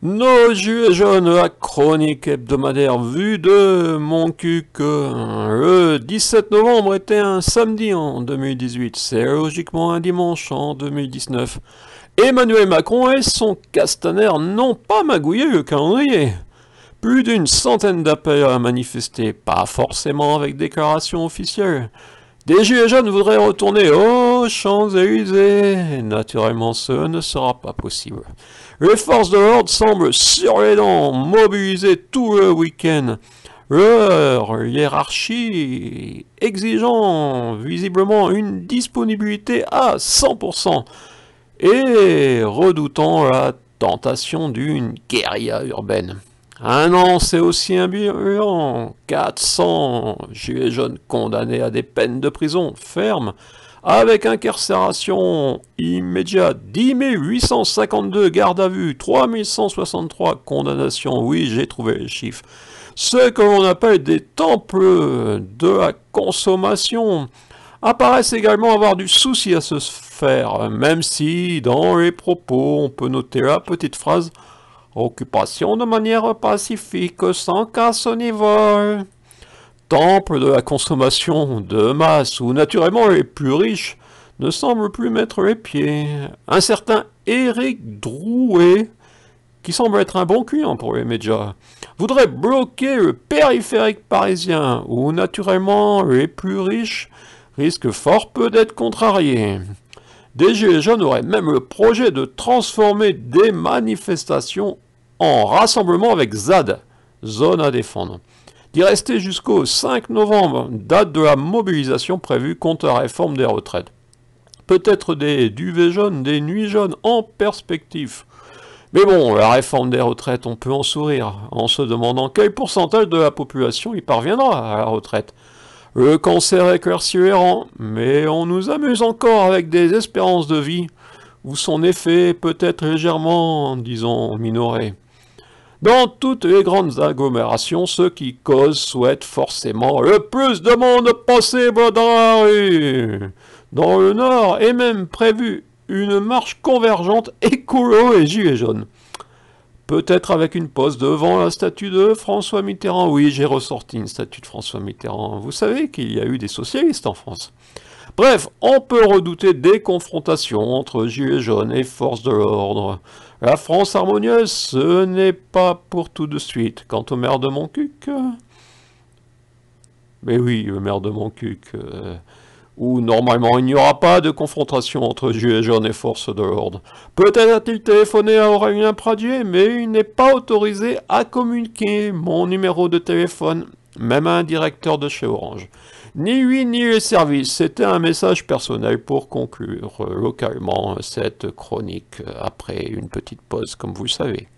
Nos Juifs jaunes, la chronique hebdomadaire vue de mon cul que hein, le 17 novembre était un samedi en 2018, c'est logiquement un dimanche en 2019. Emmanuel Macron et son castaner n'ont pas magouillé le calendrier. Plus d'une centaine d'appels à manifester, pas forcément avec déclaration officielle. Des Juifs jaunes voudraient retourner au oh, aux Champs-Élysées. Naturellement, ce ne sera pas possible. Les forces de l'ordre semblent sur les dents, mobilisées tout le week-end. Leur hiérarchie exigeant visiblement une disponibilité à 100% et redoutant la tentation d'une guérilla urbaine. Un an, c'est aussi un bilan. 400 gilets jaunes condamnés à des peines de prison ferme avec incarcération immédiate, 10 852, garde à vue, 3163 condamnations, oui j'ai trouvé les chiffres, ce que l'on appelle des temples de la consommation, apparaissent également avoir du souci à se faire, même si dans les propos on peut noter la petite phrase « occupation de manière pacifique sans casse au niveau » temple de la consommation de masse où naturellement les plus riches ne semblent plus mettre les pieds. Un certain Éric Drouet, qui semble être un bon client pour les médias, voudrait bloquer le périphérique parisien où naturellement les plus riches risquent fort peu d'être contrariés. Des Gilets jaunes auraient même le projet de transformer des manifestations en rassemblement avec ZAD, zone à défendre d'y rester jusqu'au 5 novembre, date de la mobilisation prévue contre la réforme des retraites. Peut-être des duvets jaunes, des nuits jaunes en perspective. Mais bon, la réforme des retraites, on peut en sourire, en se demandant quel pourcentage de la population y parviendra à la retraite. Le cancer est mais on nous amuse encore avec des espérances de vie, où son effet peut être légèrement, disons, minoré. Dans toutes les grandes agglomérations, ceux qui causent souhaitent forcément le plus de monde possible dans la rue. Dans le Nord est même prévu une marche convergente écolo et gilets jaunes peut-être avec une pause devant la statue de François Mitterrand. Oui, j'ai ressorti une statue de François Mitterrand. Vous savez qu'il y a eu des socialistes en France. Bref, on peut redouter des confrontations entre Gilets jaunes et forces de l'ordre. La France harmonieuse, ce n'est pas pour tout de suite. Quant au maire de Moncuc... Euh, mais oui, le maire de Moncuc... Euh, où normalement il n'y aura pas de confrontation entre Gilets jaunes et forces de l'ordre. Peut-être a-t-il téléphoné à Aurélien Pradier, mais il n'est pas autorisé à communiquer mon numéro de téléphone, même à un directeur de chez Orange. Ni lui ni les services, c'était un message personnel pour conclure euh, localement cette chronique après une petite pause comme vous le savez.